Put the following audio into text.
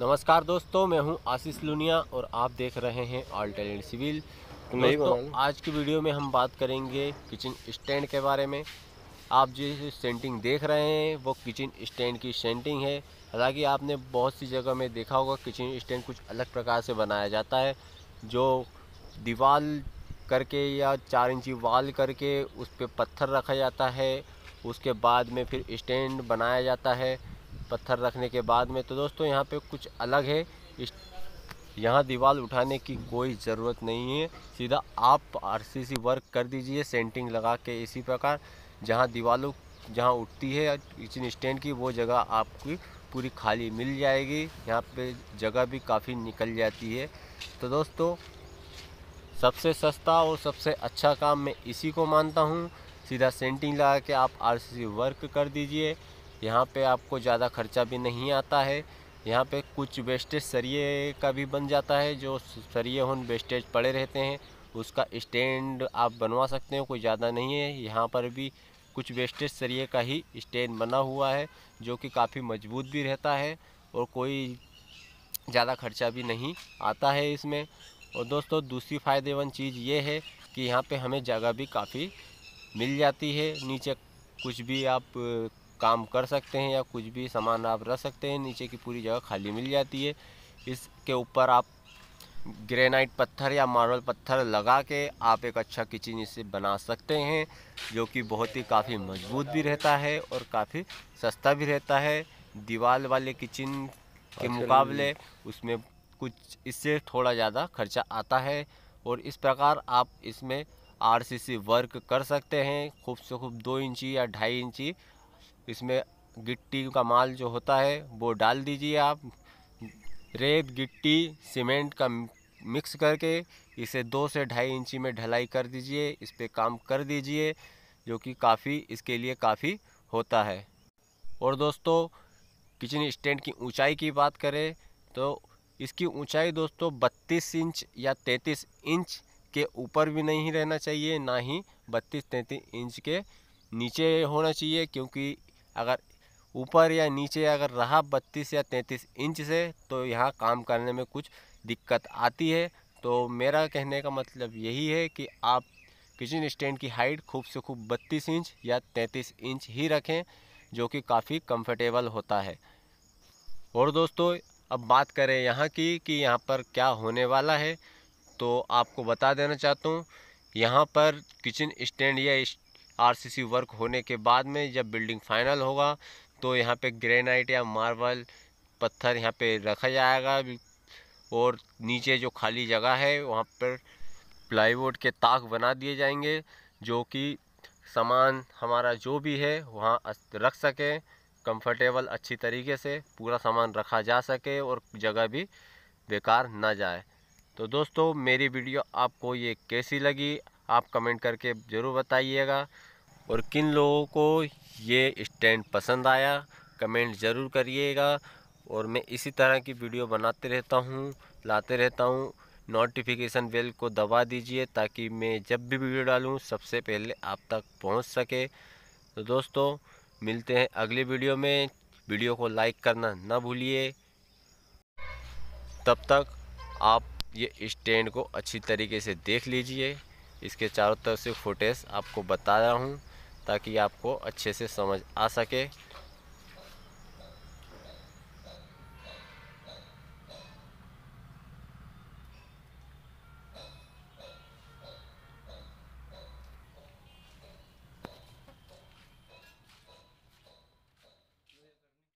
नमस्कार दोस्तों मैं हूं आशीष लुनिया और आप देख रहे हैं ऑल टैलेंट सिविल दोस्तों आज की वीडियो में हम बात करेंगे किचन स्टैंड के बारे में आप जिस सेंटिंग देख रहे हैं वो किचन स्टैंड की सेंटिंग है हालांकि आपने बहुत सी जगह में देखा होगा किचन स्टैंड कुछ अलग प्रकार से बनाया जाता है जो दीवार करके या चार इंची वाल करके उस पर पत्थर रखा जाता है उसके बाद में फिर स्टैंड बनाया जाता है पत्थर रखने के बाद में तो दोस्तों यहाँ पे कुछ अलग है इस यहाँ दीवार उठाने की कोई ज़रूरत नहीं है सीधा आप आरसीसी वर्क कर दीजिए सेंटिंग लगा के इसी प्रकार जहाँ दीवारों जहाँ उठती है किचन स्टैंड की वो जगह आपकी पूरी खाली मिल जाएगी यहाँ पे जगह भी काफ़ी निकल जाती है तो दोस्तों सबसे सस्ता और सबसे अच्छा काम मैं इसी को मानता हूँ सीधा सेंटिंग लगा के आप सी वर्क कर दीजिए यहाँ पे आपको ज़्यादा खर्चा भी नहीं आता है यहाँ पे कुछ वेस्टेज सरिये का भी बन जाता है जो सरिये हन वेस्टेज पड़े रहते हैं उसका स्टैंड आप बनवा सकते हो कोई ज़्यादा नहीं है यहाँ पर भी कुछ वेस्टेज सरिये का ही स्टैंड बना हुआ है जो कि काफ़ी मजबूत भी रहता है और कोई ज़्यादा खर्चा भी नहीं आता है इसमें और दोस्तों दूसरी फ़ायदेमंद चीज़ ये है कि यहाँ पे हमें जगह भी काफ़ी मिल जाती है नीचे कुछ भी आप काम कर सकते हैं या कुछ भी सामान आप रख सकते हैं नीचे की पूरी जगह खाली मिल जाती है इसके ऊपर आप ग्रेनाइट पत्थर या मार्बल पत्थर लगा के आप एक अच्छा किचन इसे बना सकते हैं जो कि बहुत ही काफ़ी मजबूत भी रहता है और काफ़ी सस्ता भी रहता है दीवार वाले किचन के अच्छा। मुकाबले उसमें कुछ इससे थोड़ा ज़्यादा खर्चा आता है और इस प्रकार आप इसमें आरसीसी वर्क कर सकते हैं खूब से खूब दो इंची या ढाई इंची इसमें गिट्टी का माल जो होता है वो डाल दीजिए आप रेत गिट्टी सीमेंट का मिक्स करके इसे दो से ढाई इंची में ढलाई कर दीजिए इस पर काम कर दीजिए जो कि काफ़ी इसके लिए काफ़ी होता है और दोस्तों किचन स्टैंड की ऊंचाई की बात करें तो इसकी ऊंचाई दोस्तों 32 इंच या 33 इंच के ऊपर भी नहीं रहना चाहिए ना ही 32 33 इंच के नीचे होना चाहिए क्योंकि अगर ऊपर या नीचे अगर रहा बत्तीस या तैंतीस इंच से तो यहाँ काम करने में कुछ दिक्कत आती है तो मेरा कहने का मतलब यही है कि आप किचन स्टैंड की हाइट खूब से खूब बत्तीस इंच या तैंतीस इंच ही रखें जो कि काफ़ी कंफर्टेबल होता है और दोस्तों अब बात करें यहाँ की कि यहाँ पर क्या होने वाला है तो आपको बता देना चाहता हूँ यहाँ पर किचन स्टैंड या इस आरसीसी वर्क होने के बाद में जब बिल्डिंग फाइनल होगा तो यहाँ पे ग्रेनाइट या मार्बल पत्थर यहाँ पे रखा जाएगा और नीचे जो खाली जगह है वहाँ पर प्लाईवुड के ताक बना दिए जाएंगे जो कि सामान हमारा जो भी है वहाँ रख सके कंफर्टेबल अच्छी तरीके से पूरा सामान रखा जा सके और जगह भी बेकार ना जाए तो दोस्तों मेरी वीडियो आपको ये कैसी लगी आप कमेंट करके ज़रूर बताइएगा और किन लोगों को ये स्टैंड पसंद आया कमेंट ज़रूर करिएगा और मैं इसी तरह की वीडियो बनाते रहता हूँ लाते रहता हूँ नोटिफिकेशन बेल को दबा दीजिए ताकि मैं जब भी वीडियो डालूँ सबसे पहले आप तक पहुँच सके तो दोस्तों मिलते हैं अगले वीडियो में वीडियो को लाइक करना ना भूलिए तब तक आप ये स्टैंड को अच्छी तरीके से देख लीजिए इसके चारों तरफ से फुटेज आपको बता रहा हूँ ताकि आपको अच्छे से समझ आ सके